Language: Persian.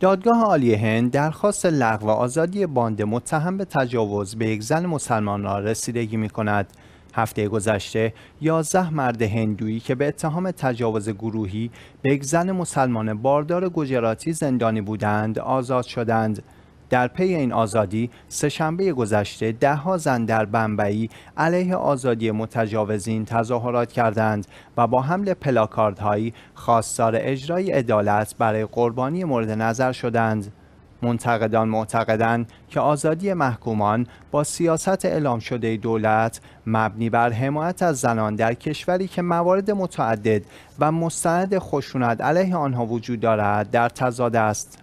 دادگاه عالی هند درخواست لغو آزادی باند متهم به تجاوز به یک زن مسلمان را رسیدگی می کند. هفته گذشته 11 مرد هندویی که به اتهام تجاوز گروهی به یک زن مسلمان باردار گجراتی زندانی بودند آزاد شدند. در پی این آزادی سه شنبه گذشته دهها زن در بمبئی علیه آزادی متجاوزین تظاهرات کردند و با حمل پلاکاردهایی خواستار اجرای عدالت برای قربانی مورد نظر شدند منتقدان معتقدند که آزادی محکومان با سیاست اعلام شده دولت مبنی بر حمایت از زنان در کشوری که موارد متعدد و مستعد خشونت علیه آنها وجود دارد در تضاد است